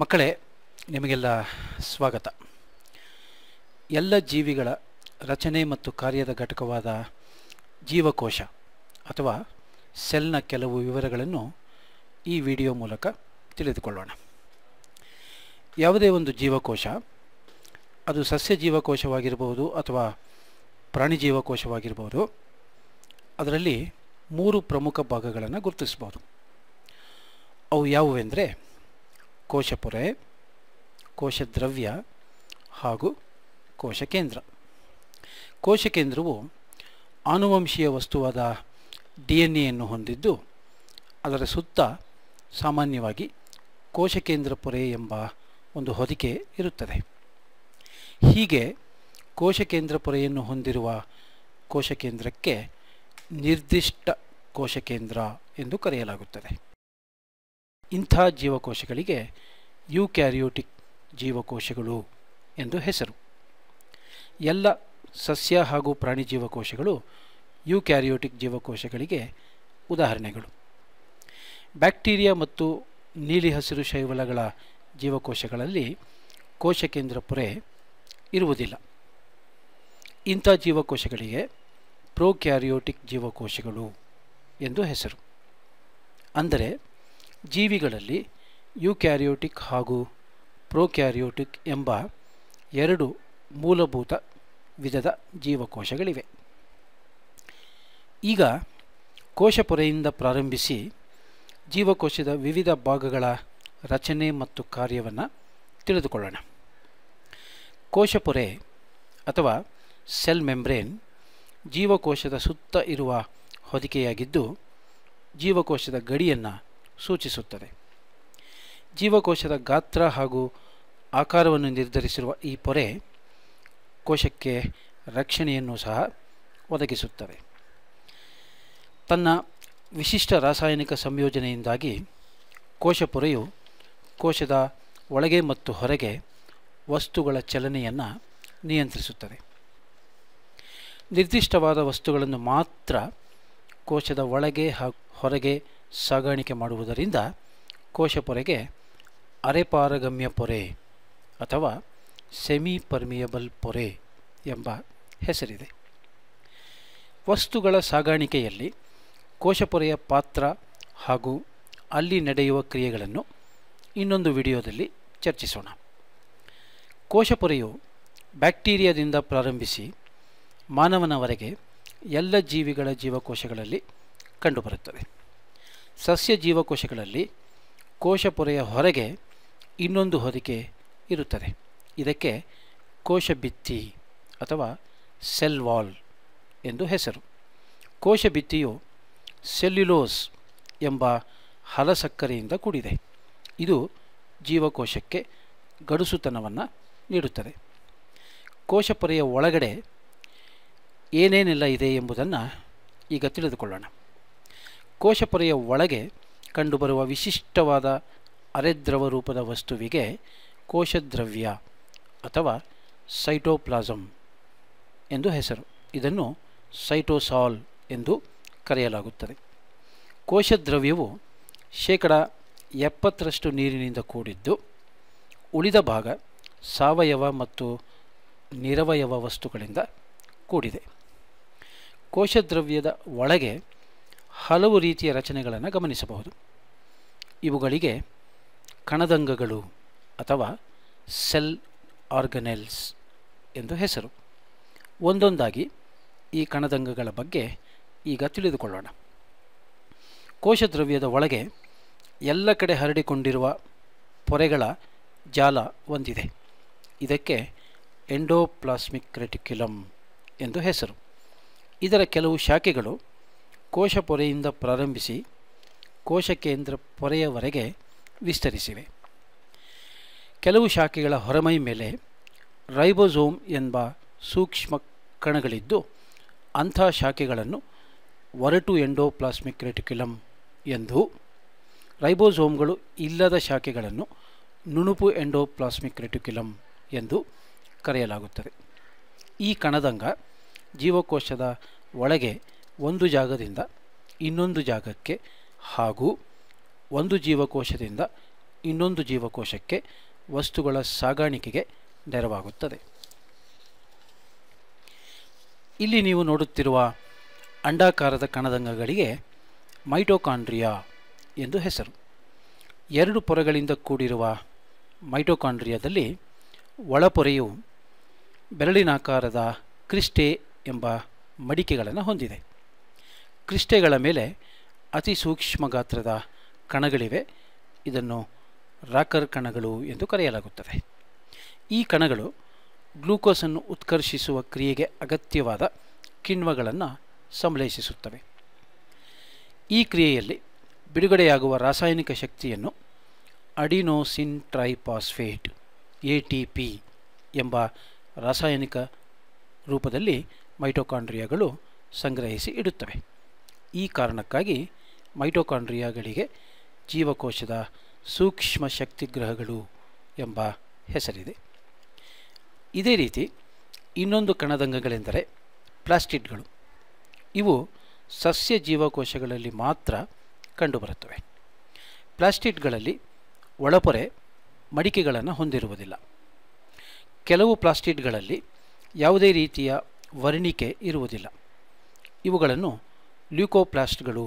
ಮಕ್ಕಳೇ ನಿಮಗೆಲ್ಲ ಸ್ವಾಗತ ಎಲ್ಲ ಜೀವಿಗಳ ರಚನೆ ಮತ್ತು ಕಾರ್ಯದ ಘಟಕವಾದ ಜೀವಕೋಶ ಅಥವಾ ಸೆಲ್ನ ಕೆಲವು ವಿವರಗಳನ್ನು ಈ ವಿಡಿಯೋ ಮೂಲಕ ತಿಳಿದುಕೊಳ್ಳೋಣ ಯಾವುದೇ ಒಂದು ಜೀವಕೋಶ ಅದು ಸಸ್ಯ ಜೀವಕೋಶವಾಗಿರಬಹುದು ಅಥವಾ ಪ್ರಾಣಿ ಜೀವಕೋಶವಾಗಿರಬಹುದು ಅದರಲ್ಲಿ ಮೂರು ಪ್ರಮುಖ ಭಾಗಗಳನ್ನು ಗುರುತಿಸಬಹುದು ಅವು ಯಾವುವೆಂದರೆ ಕೋಶಪೊರೆ ಕೋಶದ್ರವ್ಯ ಹಾಗೂ ಕೋಶಕೇಂದ್ರ ಕೋಶಕೇಂದ್ರವು ಆನುವಂಶೀಯ ವಸ್ತುವಾದ ಡಿ ಎನ್ ಎಯನ್ನು ಹೊಂದಿದ್ದು ಅದರ ಸುತ್ತ ಸಾಮಾನ್ಯವಾಗಿ ಕೋಶಕೇಂದ್ರ ಪೊರೆ ಎಂಬ ಒಂದು ಹೊದಿಕೆ ಇರುತ್ತದೆ ಹೀಗೆ ಕೋಶಕೇಂದ್ರ ಪೊರೆಯನ್ನು ಹೊಂದಿರುವ ಕೋಶಕೇಂದ್ರಕ್ಕೆ ನಿರ್ದಿಷ್ಟ ಕೋಶಕೇಂದ್ರ ಎಂದು ಕರೆಯಲಾಗುತ್ತದೆ ಇಂಥ ಜೀವಕೋಶಗಳಿಗೆ ಯುಕ್ಯಾರಿಯೋಟಿಕ್ ಜೀವಕೋಶಗಳು ಎಂದು ಹೆಸರು ಎಲ್ಲ ಸಸ್ಯ ಹಾಗೂ ಪ್ರಾಣಿ ಜೀವಕೋಶಗಳು ಯುಕ್ಯಾರಿಯೋಟಿಕ್ ಜೀವಕೋಶಗಳಿಗೆ ಉದಾಹರಣೆಗಳು ಬ್ಯಾಕ್ಟೀರಿಯಾ ಮತ್ತು ನೀಲಿ ಹಸಿರು ಶೈವಲಗಳ ಜೀವಕೋಶಗಳಲ್ಲಿ ಕೋಶಕೇಂದ್ರ ಪೊರೆ ಇರುವುದಿಲ್ಲ ಇಂಥ ಜೀವಕೋಶಗಳಿಗೆ ಪ್ರೋಕ್ಯಾರಿಯೋಟಿಕ್ ಜೀವಕೋಶಗಳು ಎಂದು ಹೆಸರು ಅಂದರೆ ಜೀವಿಗಳಲ್ಲಿ ಯುಕ್ಯಾರಿಯೋಟಿಕ್ ಹಾಗೂ ಪ್ರೊಕ್ಯಾರಿಯೋಟಿಕ್ ಎಂಬ ಎರಡು ಮೂಲಭೂತ ವಿಧದ ಜೀವಕೋಶಗಳಿವೆ ಈಗ ಕೋಶಪೊರೆಯಿಂದ ಪ್ರಾರಂಭಿಸಿ ಜೀವಕೋಶದ ವಿವಿಧ ಭಾಗಗಳ ರಚನೆ ಮತ್ತು ಕಾರ್ಯವನ್ನು ತಿಳಿದುಕೊಳ್ಳೋಣ ಕೋಶಪೊರೆ ಅಥವಾ ಸೆಲ್ ಮೆಂಬ್ರೇನ್ ಜೀವಕೋಶದ ಸುತ್ತ ಇರುವ ಹೊದಿಕೆಯಾಗಿದ್ದು ಜೀವಕೋಶದ ಗಡಿಯನ್ನು ಸೂಚಿಸುತ್ತದೆ ಜೀವಕೋಶದ ಗಾತ್ರ ಹಾಗೂ ಆಕಾರವನ್ನು ನಿರ್ಧರಿಸಿರುವ ಈ ಪೊರೆ ಕೋಶಕ್ಕೆ ರಕ್ಷಣೆಯನ್ನು ಸಹ ಒದಗಿಸುತ್ತವೆ ತನ್ನ ವಿಶಿಷ್ಟ ರಾಸಾಯನಿಕ ಸಂಯೋಜನೆಯಿಂದಾಗಿ ಕೋಶ ಪೊರೆಯು ಕೋಶದ ಒಳಗೆ ಮತ್ತು ಹೊರಗೆ ವಸ್ತುಗಳ ಚಲನೆಯನ್ನು ನಿಯಂತ್ರಿಸುತ್ತದೆ ನಿರ್ದಿಷ್ಟವಾದ ವಸ್ತುಗಳನ್ನು ಮಾತ್ರ ಕೋಶದ ಒಳಗೆ ಹಾಗೂ ಹೊರಗೆ ಸಾಗಾಣಿಕೆ ಮಾಡುವುದರಿಂದ ಕೋಶ ಪೊರೆಗೆ ಅರೆಪಾರಗಮ್ಯ ಪೊರೆ ಅಥವಾ ಸೆಮಿ ಪರ್ಮಿಯಬಲ್ ಪೊರೆ ಎಂಬ ಹೆಸರಿದೆ ವಸ್ತುಗಳ ಸಾಗಾಣಿಕೆಯಲ್ಲಿ ಕೋಶಪೊರೆಯ ಪಾತ್ರ ಹಾಗೂ ಅಲ್ಲಿ ನಡೆಯುವ ಕ್ರಿಯೆಗಳನ್ನು ಇನ್ನೊಂದು ವಿಡಿಯೋದಲ್ಲಿ ಚರ್ಚಿಸೋಣ ಕೋಶಪೊರೆಯು ಬ್ಯಾಕ್ಟೀರಿಯಾದಿಂದ ಪ್ರಾರಂಭಿಸಿ ಮಾನವನವರೆಗೆ ಎಲ್ಲ ಜೀವಿಗಳ ಜೀವಕೋಶಗಳಲ್ಲಿ ಕಂಡುಬರುತ್ತದೆ ಸಸ್ಯ ಜೀವಕೋಶಗಳಲ್ಲಿ ಕೋಶಪೊರೆಯ ಹೊರಗೆ ಇನ್ನೊಂದು ಹೊದಿಕೆ ಇರುತ್ತದೆ ಇದಕ್ಕೆ ಕೋಶಭಿತ್ತಿ ಅಥವಾ ಸೆಲ್ ವಾಲ್ ಎಂದು ಹೆಸರು ಕೋಶಭಿತ್ತಿಯು ಸೆಲ್ಯುಲೋಸ್ ಎಂಬ ಹಲಸಕ್ಕರೆಯಿಂದ ಕೂಡಿದೆ ಇದು ಜೀವಕೋಶಕ್ಕೆ ಗಡುಸುತನವನ್ನು ನೀಡುತ್ತದೆ ಕೋಶಪೊರೆಯ ಒಳಗಡೆ ಏನೇನೆಲ್ಲ ಇದೆ ಎಂಬುದನ್ನು ಈಗ ತಿಳಿದುಕೊಳ್ಳೋಣ ಕೋಶಪೊರೆಯ ಒಳಗೆ ಕಂಡುಬರುವ ವಿಶಿಷ್ಟವಾದ ಅರೆದ್ರವ ರೂಪದ ವಸ್ತುವಿಗೆ ಕೋಶದ್ರವ್ಯ ಅಥವಾ ಸೈಟೋಪ್ಲಾಸಮ್ ಎಂದು ಹೆಸರು ಇದನ್ನು ಸೈಟೋಸಾಲ್ ಎಂದು ಕರೆಯಲಾಗುತ್ತದೆ ಕೋಶದ್ರವ್ಯವು ಶೇಕಡ ಎಪ್ಪತ್ತರಷ್ಟು ನೀರಿನಿಂದ ಕೂಡಿದ್ದು ಉಳಿದ ಭಾಗ ಸಾವಯವ ಮತ್ತು ನಿರವಯವ ವಸ್ತುಗಳಿಂದ ಕೂಡಿದೆ ಕೋಶದ್ರವ್ಯದ ಒಳಗೆ ಹಲವು ರೀತಿಯ ರಚನೆಗಳನ್ನು ಗಮನಿಸಬಹುದು ಇವುಗಳಿಗೆ ಕಣದಂಗಗಳು ಅಥವಾ ಸೆಲ್ ಆರ್ಗನೆಲ್ಸ್ ಎಂದು ಹೆಸರು ಒಂದೊಂದಾಗಿ ಈ ಕಣದಂಗಗಳ ಬಗ್ಗೆ ಈಗ ತಿಳಿದುಕೊಳ್ಳೋಣ ಕೋಶದ್ರವ್ಯದ ಒಳಗೆ ಎಲ್ಲ ಕಡೆ ಹರಡಿಕೊಂಡಿರುವ ಪೊರೆಗಳ ಜಾಲ ಒಂದಿದೆ ಇದಕ್ಕೆ ಎಂಡೋಪ್ಲಾಸ್ಮಿಕ್ ಕ್ರೆಟಿಕ್ಯುಲಮ್ ಎಂದು ಹೆಸರು ಇದರ ಕೆಲವು ಶಾಖೆಗಳು ಕೋಶ ಪೊರೆಯಿಂದ ಪ್ರಾರಂಭಿಸಿ ಕೋಶ ಕೇಂದ್ರ ಪೊರೆಯವರೆಗೆ ವಿಸ್ತರಿಸಿವೆ ಕೆಲವು ಶಾಖೆಗಳ ಹೊರಮೈ ಮೇಲೆ ರೈಬೋಸೋಮ್ ಎಂಬ ಸೂಕ್ಷ್ಮ ಕಣಗಳಿದ್ದು ಅಂಥ ಶಾಖೆಗಳನ್ನು ಒರಟು ಎಂಡೋಪ್ಲಾಸ್ಮಿಕ್ ರೆಟಿಕ್ಯುಲಮ್ ಎಂದು ರೈಬೋಸೋಮ್ಗಳು ಇಲ್ಲದ ಶಾಖೆಗಳನ್ನು ನುಣುಪು ಎಂಡೋಪ್ಲಾಸ್ಮಿಕ್ ರೆಟಿಕ್ಯುಲಮ್ ಎಂದು ಕರೆಯಲಾಗುತ್ತದೆ ಈ ಕಣದಂಗ ಜೀವಕೋಶದ ಒಳಗೆ ಒಂದು ಜಾಗದಿಂದ ಇನ್ನೊಂದು ಜಾಗಕ್ಕೆ ಹಾಗೂ ಒಂದು ಜೀವಕೋಶದಿಂದ ಇನ್ನೊಂದು ಜೀವಕೋಶಕ್ಕೆ ವಸ್ತುಗಳ ಸಾಗಾಣಿಕೆಗೆ ನೆರವಾಗುತ್ತದೆ ಇಲ್ಲಿ ನೀವು ನೋಡುತ್ತಿರುವ ಅಂಡಾಕಾರದ ಕಣದಂಗಗಳಿಗೆ ಮೈಟೋಕಾಂಡ್ರಿಯಾ ಎಂದು ಹೆಸರು ಎರಡು ಪೊರೆಗಳಿಂದ ಕೂಡಿರುವ ಮೈಟೋಕಾಂಡ್ರಿಯಾದಲ್ಲಿ ಒಳಪೊರೆಯು ಬೆರಳಿನಾಕಾರದ ಕ್ರಿಸ್ಟೆ ಎಂಬ ಮಡಿಕೆಗಳನ್ನು ಹೊಂದಿದೆ ಕ್ರಿಸ್ಟೆಗಳ ಮೇಲೆ ಅತಿ ಸೂಕ್ಷ್ಮ ಗಾತ್ರದ ಕಣಗಳಿವೆ ಇದನ್ನು ರಾಕರ್ ಕಣಗಳು ಎಂದು ಕರೆಯಲಾಗುತ್ತದೆ ಈ ಕಣಗಳು ಗ್ಲೂಕೋಸನ್ನು ಉತ್ಕರ್ಷಿಸುವ ಕ್ರಿಯೆಗೆ ಅಗತ್ಯವಾದ ಕಿಣ್ವಗಳನ್ನು ಸಂಶ್ಲೇಷಿಸುತ್ತವೆ ಈ ಕ್ರಿಯೆಯಲ್ಲಿ ಬಿಡುಗಡೆಯಾಗುವ ರಾಸಾಯನಿಕ ಶಕ್ತಿಯನ್ನು adenosine triphosphate A T P ಎಂಬ ರಾಸಾಯನಿಕ ರೂಪದಲ್ಲಿ ಮೈಟೋಕಾಂಡ್ರಿಯಾಗಳು ಸಂಗ್ರಹಿಸಿ ಇಡುತ್ತವೆ ಈ ಕಾರಣಕ್ಕಾಗಿ ಮೈಟೊಕಾಂಡ್ರಿಯಾಗಳಿಗೆ ಜೀವಕೋಶದ ಸೂಕ್ಷ್ಮ ಶಕ್ತಿಗ್ರಹಗಳು ಎಂಬ ಹೆಸರಿದೆ ಇದೇ ರೀತಿ ಇನ್ನೊಂದು ಕಣದಂಗಗಳೆಂದರೆ ಪ್ಲಾಸ್ಟಿಡ್ಗಳು ಇವು ಸಸ್ಯ ಜೀವಕೋಶಗಳಲ್ಲಿ ಮಾತ್ರ ಕಂಡುಬರುತ್ತವೆ ಪ್ಲಾಸ್ಟಿಡ್ಗಳಲ್ಲಿ ಒಳಪೊರೆ ಮಡಿಕೆಗಳನ್ನು ಹೊಂದಿರುವುದಿಲ್ಲ ಕೆಲವು ಪ್ಲಾಸ್ಟಿಡ್ಗಳಲ್ಲಿ ಯಾವುದೇ ರೀತಿಯ ವರ್ಣಿಕೆ ಇರುವುದಿಲ್ಲ ಇವುಗಳನ್ನು ಲ್ಯೂಕೋಪ್ಲಾಸ್ಟ್ಗಳು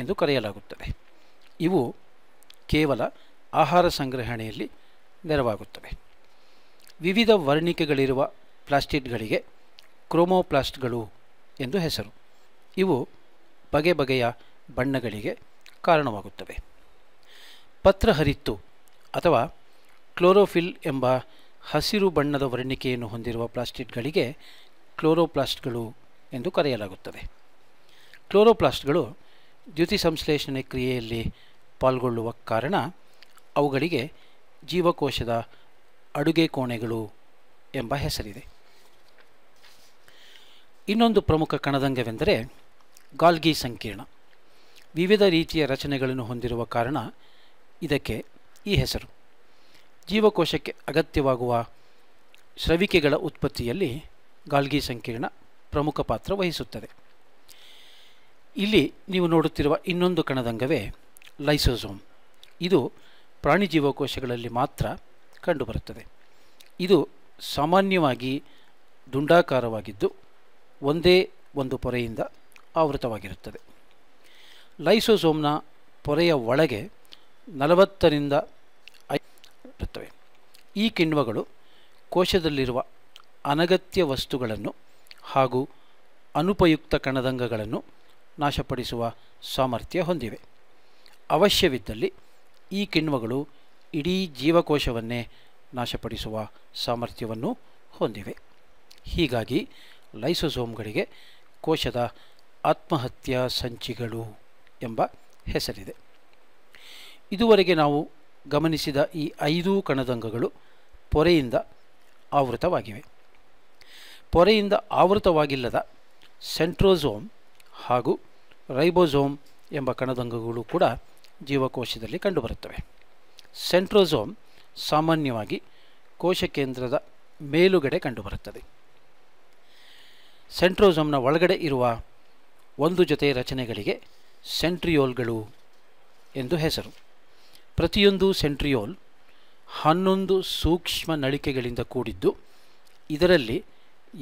ಎಂದು ಕರೆಯಲಾಗುತ್ತದೆ ಇವು ಕೇವಲ ಆಹಾರ ಸಂಗ್ರಹಣೆಯಲ್ಲಿ ನೆರವಾಗುತ್ತವೆ ವಿವಿಧ ವರ್ಣಿಕೆಗಳಿರುವ ಪ್ಲಾಸ್ಟಿಕ್ಗಳಿಗೆ ಕ್ರೋಮೋಪ್ಲಾಸ್ಟ್ಗಳು ಎಂದು ಹೆಸರು ಇವು ಬಗೆ ಬಗೆಯ ಬಣ್ಣಗಳಿಗೆ ಕಾರಣವಾಗುತ್ತವೆ ಹರಿತ್ತು ಅಥವಾ ಕ್ಲೋರೋಫಿಲ್ ಎಂಬ ಹಸಿರು ಬಣ್ಣದ ವರ್ಣಿಕೆಯನ್ನು ಹೊಂದಿರುವ ಪ್ಲಾಸ್ಟಿಕ್ಗಳಿಗೆ ಕ್ಲೋರೋಪ್ಲಾಸ್ಟ್ಗಳು ಎಂದು ಕರೆಯಲಾಗುತ್ತದೆ ಕ್ಲೋರೋಪ್ಲಾಸ್ಟ್ಗಳು ದ್ಯುತಿ ಸಂಶ್ಲೇಷಣೆ ಕ್ರಿಯೆಯಲ್ಲಿ ಪಾಲ್ಗೊಳ್ಳುವ ಕಾರಣ ಅವುಗಳಿಗೆ ಜೀವಕೋಶದ ಅಡುಗೆ ಕೋಣೆಗಳು ಎಂಬ ಹೆಸರಿದೆ ಇನ್ನೊಂದು ಪ್ರಮುಖ ಕಣದಂಗವೆಂದರೆ ಗಾಲ್ಗಿ ಸಂಕೀರ್ಣ ವಿವಿಧ ರೀತಿಯ ರಚನೆಗಳನ್ನು ಹೊಂದಿರುವ ಕಾರಣ ಇದಕ್ಕೆ ಈ ಹೆಸರು ಜೀವಕೋಶಕ್ಕೆ ಅಗತ್ಯವಾಗುವ ಶ್ರವಿಕೆಗಳ ಉತ್ಪತ್ತಿಯಲ್ಲಿ ಗಾಲ್ಗಿ ಸಂಕೀರ್ಣ ಪ್ರಮುಖ ಪಾತ್ರ ವಹಿಸುತ್ತದೆ ಇಲ್ಲಿ ನೀವು ನೋಡುತ್ತಿರುವ ಇನ್ನೊಂದು ಕಣದಂಗವೇ ಲೈಸೋಸೋಮ್ ಇದು ಪ್ರಾಣಿ ಜೀವಕೋಶಗಳಲ್ಲಿ ಮಾತ್ರ ಕಂಡುಬರುತ್ತದೆ ಇದು ಸಾಮಾನ್ಯವಾಗಿ ದುಂಡಾಕಾರವಾಗಿದ್ದು ಒಂದೇ ಒಂದು ಪೊರೆಯಿಂದ ಆವೃತವಾಗಿರುತ್ತದೆ ಲೈಸೋಸೋಮ್ನ ಪೊರೆಯ ಒಳಗೆ ನಲವತ್ತರಿಂದ ಇರುತ್ತವೆ ಈ ಕಿಣ್ವಗಳು ಕೋಶದಲ್ಲಿರುವ ಅನಗತ್ಯ ವಸ್ತುಗಳನ್ನು ಹಾಗೂ ಅನುಪಯುಕ್ತ ಕಣದಂಗಗಳನ್ನು ನಾಶಪಡಿಸುವ ಸಾಮರ್ಥ್ಯ ಹೊಂದಿವೆ ಅವಶ್ಯವಿದ್ದಲ್ಲಿ ಈ ಕಿಣ್ವಗಳು ಇಡೀ ಜೀವಕೋಶವನ್ನೇ ನಾಶಪಡಿಸುವ ಸಾಮರ್ಥ್ಯವನ್ನು ಹೊಂದಿವೆ ಹೀಗಾಗಿ ಲೈಸೋಸೋಮ್ಗಳಿಗೆ ಕೋಶದ ಆತ್ಮಹತ್ಯಾ ಸಂಚಿಗಳು ಎಂಬ ಹೆಸರಿದೆ ಇದುವರೆಗೆ ನಾವು ಗಮನಿಸಿದ ಈ ಐದು ಕಣದಂಗಗಳು ಪೊರೆಯಿಂದ ಆವೃತವಾಗಿವೆ ಪೊರೆಯಿಂದ ಆವೃತವಾಗಿಲ್ಲದ ಸೆಂಟ್ರೋಝೋಮ್ ಹಾಗೂ ರೈಬೋಝೋಮ್ ಎಂಬ ಕಣದಂಗಗಳು ಕೂಡ ಜೀವಕೋಶದಲ್ಲಿ ಕಂಡುಬರುತ್ತವೆ ಸೆಂಟ್ರೋಸೋಮ್ ಸಾಮಾನ್ಯವಾಗಿ ಕೋಶ ಕೇಂದ್ರದ ಮೇಲುಗಡೆ ಕಂಡುಬರುತ್ತದೆ ಸೆಂಟ್ರೋಸೋಮ್ನ ಒಳಗಡೆ ಇರುವ ಒಂದು ಜೊತೆ ರಚನೆಗಳಿಗೆ ಸೆಂಟ್ರಿಯೋಲ್ಗಳು ಎಂದು ಹೆಸರು ಪ್ರತಿಯೊಂದು ಸೆಂಟ್ರಿಯೋಲ್ ಹನ್ನೊಂದು ಸೂಕ್ಷ್ಮ ನಳಿಕೆಗಳಿಂದ ಕೂಡಿದ್ದು ಇದರಲ್ಲಿ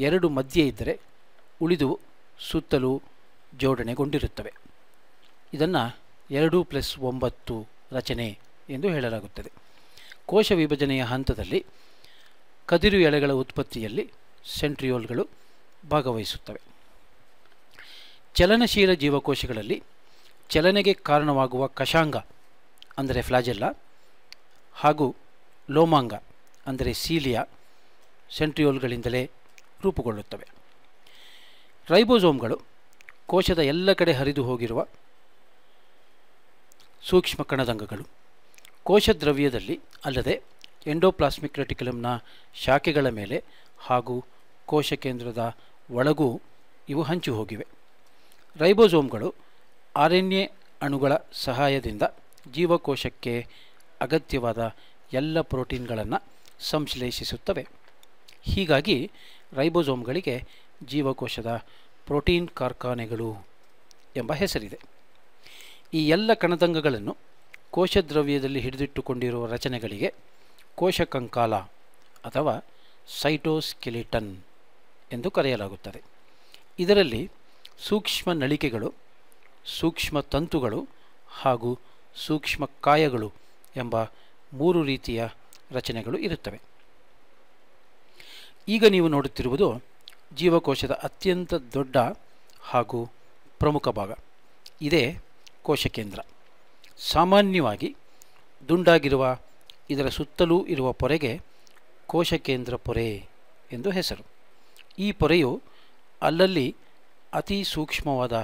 ಎರಡು ಮಧ್ಯೆ ಇದ್ದರೆ ಉಳಿದು ಸುತ್ತಲೂ ಜೋಡಣೆಗೊಂಡಿರುತ್ತವೆ ಇದನ್ನು ಎರಡು ಪ್ಲಸ್ ಒಂಬತ್ತು ರಚನೆ ಎಂದು ಹೇಳಲಾಗುತ್ತದೆ ಕೋಶ ವಿಭಜನೆಯ ಹಂತದಲ್ಲಿ ಕದಿರು ಎಳೆಗಳ ಉತ್ಪತ್ತಿಯಲ್ಲಿ ಸೆಂಟ್ರಿಯೋಲ್ಗಳು ಭಾಗವಹಿಸುತ್ತವೆ ಚಲನಶೀಲ ಜೀವಕೋಶಗಳಲ್ಲಿ ಚಲನೆಗೆ ಕಾರಣವಾಗುವ ಕಶಾಂಗ ಅಂದರೆ ಫ್ಲಾಜೆಲ್ಲ ಹಾಗೂ ಲೋಮಾಂಗ ಅಂದರೆ ಸೀಲಿಯ ಸೆಂಟ್ರಿಯೋಲ್ಗಳಿಂದಲೇ ರೂಪುಗೊಳ್ಳುತ್ತವೆ ರೈಬೋಸೋಮ್ಗಳು ಕೋಶದ ಎಲ್ಲ ಕಡೆ ಹರಿದು ಹೋಗಿರುವ ಸೂಕ್ಷ್ಮ ಕಣದಂಗಗಳು ಕೋಶದ್ರವ್ಯದಲ್ಲಿ ಅಲ್ಲದೆ ಎಂಡೋಪ್ಲಾಸ್ಮಿಕ್ ರೆಟಿಕ್ಯುಲಮ್ನ ಶಾಖೆಗಳ ಮೇಲೆ ಹಾಗೂ ಕೋಶ ಕೇಂದ್ರದ ಒಳಗೂ ಇವು ಹಂಚು ಹೋಗಿವೆ ರೈಬೋಸೋಮ್ಗಳು ಆರ್ ಎನ್ ಎ ಅಣುಗಳ ಸಹಾಯದಿಂದ ಜೀವಕೋಶಕ್ಕೆ ಅಗತ್ಯವಾದ ಎಲ್ಲ ಪ್ರೋಟೀನ್ಗಳನ್ನು ಸಂಶ್ಲೇಷಿಸುತ್ತವೆ ಹೀಗಾಗಿ ರೈಬೋಸೋಮ್ಗಳಿಗೆ ಜೀವಕೋಶದ ಪ್ರೋಟೀನ್ ಕಾರ್ಖಾನೆಗಳು ಎಂಬ ಹೆಸರಿದೆ ಈ ಎಲ್ಲ ಕಣದಂಗಗಳನ್ನು ಕೋಶದ್ರವ್ಯದಲ್ಲಿ ಹಿಡಿದಿಟ್ಟುಕೊಂಡಿರುವ ರಚನೆಗಳಿಗೆ ಕೋಶ ಕಂಕಾಲ ಅಥವಾ ಸೈಟೋಸ್ಕೆಲಿಟನ್ ಎಂದು ಕರೆಯಲಾಗುತ್ತದೆ ಇದರಲ್ಲಿ ಸೂಕ್ಷ್ಮ ನಳಿಕೆಗಳು ಸೂಕ್ಷ್ಮ ತಂತುಗಳು ಹಾಗೂ ಸೂಕ್ಷ್ಮ ಕಾಯಗಳು ಎಂಬ ಮೂರು ರೀತಿಯ ರಚನೆಗಳು ಇರುತ್ತವೆ ಈಗ ನೀವು ನೋಡುತ್ತಿರುವುದು ಜೀವಕೋಶದ ಅತ್ಯಂತ ದೊಡ್ಡ ಹಾಗೂ ಪ್ರಮುಖ ಭಾಗ ಇದೇ ಕೋಶಕೇಂದ್ರ ಸಾಮಾನ್ಯವಾಗಿ ದುಂಡಾಗಿರುವ ಇದರ ಸುತ್ತಲೂ ಇರುವ ಪೊರೆಗೆ ಕೋಶಕೇಂದ್ರ ಪೊರೆ ಎಂದು ಹೆಸರು ಈ ಪೊರೆಯು ಅಲ್ಲಲ್ಲಿ ಅತಿ ಸೂಕ್ಷ್ಮವಾದ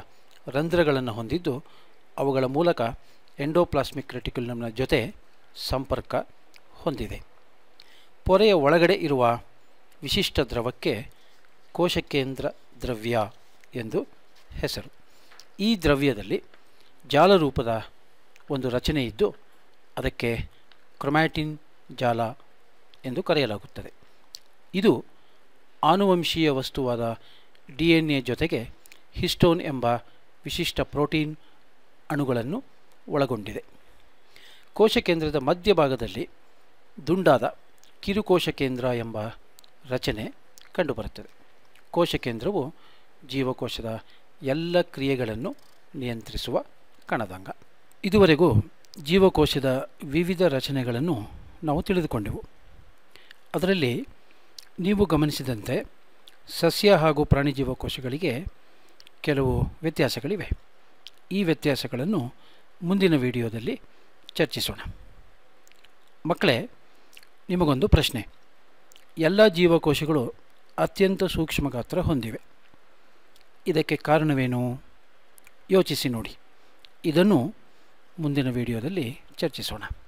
ರಂಧ್ರಗಳನ್ನು ಹೊಂದಿದ್ದು ಅವುಗಳ ಮೂಲಕ ಎಂಡೋಪ್ಲಾಸ್ಮಿಕ್ ರೆಟಿಕ್ಯುಲಮ್ನ ಜೊತೆ ಸಂಪರ್ಕ ಹೊಂದಿದೆ ಪೊರೆಯ ಒಳಗಡೆ ಇರುವ ವಿಶಿಷ್ಟ ದ್ರವಕ್ಕೆ ಕೋಶಕೇಂದ್ರ ದ್ರವ್ಯ ಎಂದು ಹೆಸರು ಈ ದ್ರವ್ಯದಲ್ಲಿ ಜಾಲರೂಪದ ಒಂದು ರಚನೆ ಇದ್ದು ಅದಕ್ಕೆ ಕ್ರೊಮ್ಯಾಟಿನ್ ಜಾಲ ಎಂದು ಕರೆಯಲಾಗುತ್ತದೆ ಇದು ಆನುವಂಶೀಯ ವಸ್ತುವಾದ ಡಿ ಎನ್ ಎ ಜೊತೆಗೆ ಹಿಸ್ಟೋನ್ ಎಂಬ ವಿಶಿಷ್ಟ ಪ್ರೋಟೀನ್ ಅಣುಗಳನ್ನು ಒಳಗೊಂಡಿದೆ ಕೋಶ ಕೇಂದ್ರದ ಮಧ್ಯಭಾಗದಲ್ಲಿ ದುಂಡಾದ ಕಿರುಕೋಶ ಕೇಂದ್ರ ಎಂಬ ರಚನೆ ಕಂಡುಬರುತ್ತದೆ ಕೋಶ ಕೇಂದ್ರವು ಜೀವಕೋಶದ ಎಲ್ಲ ಕ್ರಿಯೆಗಳನ್ನು ನಿಯಂತ್ರಿಸುವ ಕಾಣದಂಗ ಇದುವರೆಗೂ ಜೀವಕೋಶದ ವಿವಿಧ ರಚನೆಗಳನ್ನು ನಾವು ತಿಳಿದುಕೊಂಡೆವು ಅದರಲ್ಲಿ ನೀವು ಗಮನಿಸಿದಂತೆ ಸಸ್ಯ ಹಾಗೂ ಪ್ರಾಣಿ ಜೀವಕೋಶಗಳಿಗೆ ಕೆಲವು ವ್ಯತ್ಯಾಸಗಳಿವೆ ಈ ವ್ಯತ್ಯಾಸಗಳನ್ನು ಮುಂದಿನ ವಿಡಿಯೋದಲ್ಲಿ ಚರ್ಚಿಸೋಣ ಮಕ್ಕಳೇ ನಿಮಗೊಂದು ಪ್ರಶ್ನೆ ಎಲ್ಲ ಜೀವಕೋಶಗಳು ಅತ್ಯಂತ ಸೂಕ್ಷ್ಮ ಗಾತ್ರ ಹೊಂದಿವೆ ಇದಕ್ಕೆ ಕಾರಣವೇನು ಯೋಚಿಸಿ ನೋಡಿ ಇದನ್ನು ಮುಂದಿನ ವಿಡಿಯೋದಲ್ಲಿ ಚರ್ಚಿಸೋಣ